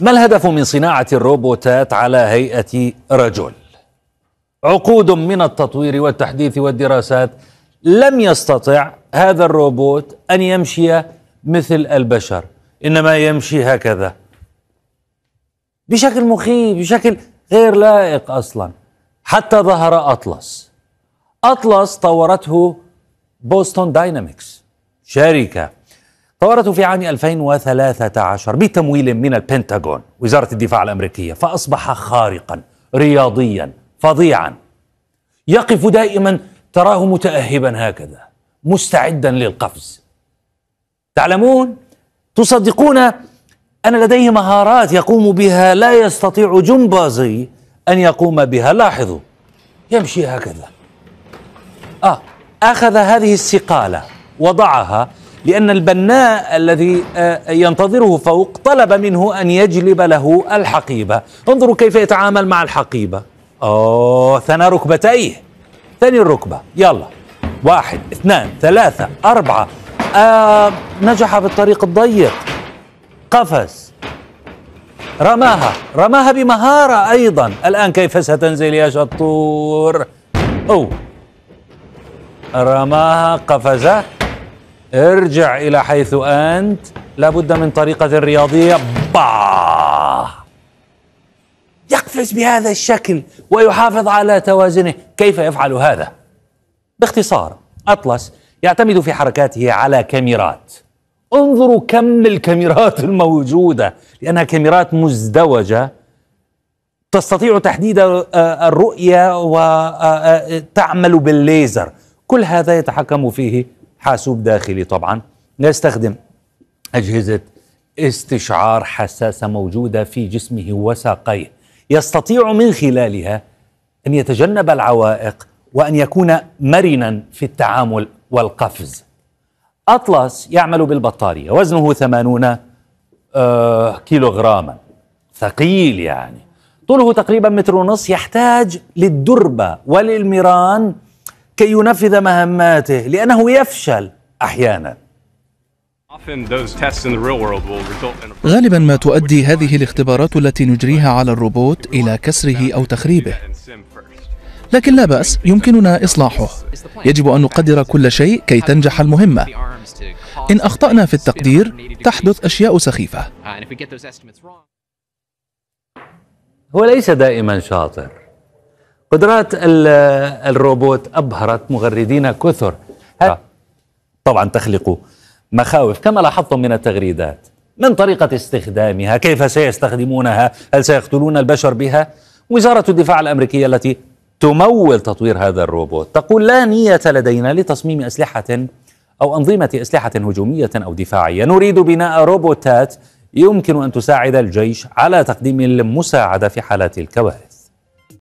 ما الهدف من صناعة الروبوتات على هيئة رجل؟ عقود من التطوير والتحديث والدراسات لم يستطع هذا الروبوت أن يمشي مثل البشر إنما يمشي هكذا بشكل مخيف بشكل غير لائق أصلا حتى ظهر أطلس أطلس طورته بوستون داينامكس شركة ثورته في عام 2013 بتمويل من البنتاغون وزارة الدفاع الأمريكية فأصبح خارقا رياضيا فظيعا يقف دائما تراه متأهبا هكذا مستعدا للقفز تعلمون تصدقون أن لديه مهارات يقوم بها لا يستطيع جمبازي أن يقوم بها لاحظوا يمشي هكذا آه أخذ هذه السقالة وضعها لأن البناء الذي آه، ينتظره فوق طلب منه أن يجلب له الحقيبة انظروا كيف يتعامل مع الحقيبة أوه ثنى ركبتيه ثاني الركبة يلا واحد اثنان ثلاثة أربعة آه نجح بالطريق الضيق قفز رماها رماها بمهارة أيضا الآن كيف ستنزل يا شطور أو رماها قفزه ارجع إلى حيث أنت لابد من طريقة رياضية باه يقفز بهذا الشكل ويحافظ على توازنه كيف يفعل هذا؟ باختصار أطلس يعتمد في حركاته على كاميرات انظروا كم الكاميرات الموجودة لأنها كاميرات مزدوجة تستطيع تحديد آه، آه، الرؤية وتعمل آه، بالليزر كل هذا يتحكم فيه حاسوب داخلي طبعا نستخدم أجهزة استشعار حساسة موجودة في جسمه وساقيه يستطيع من خلالها أن يتجنب العوائق وأن يكون مرنا في التعامل والقفز أطلس يعمل بالبطارية وزنه 80 آه كيلوغراما ثقيل يعني طوله تقريبا متر ونص يحتاج للدربة وللميران كي ينفذ مهماته لأنه يفشل أحيانا غالبا ما تؤدي هذه الاختبارات التي نجريها على الروبوت إلى كسره أو تخريبه لكن لا بأس يمكننا إصلاحه يجب أن نقدر كل شيء كي تنجح المهمة إن أخطأنا في التقدير تحدث أشياء سخيفة ah, هو ليس دائما شاطر قدرات الروبوت أبهرت مغردين كثر آه. طبعا تخلق مخاوف كما لاحظتم من التغريدات من طريقة استخدامها كيف سيستخدمونها هل سيقتلون البشر بها وزارة الدفاع الأمريكية التي تمول تطوير هذا الروبوت تقول لا نية لدينا لتصميم أسلحة أو أنظمة أسلحة هجومية أو دفاعية نريد بناء روبوتات يمكن أن تساعد الجيش على تقديم المساعدة في حالات الكوارث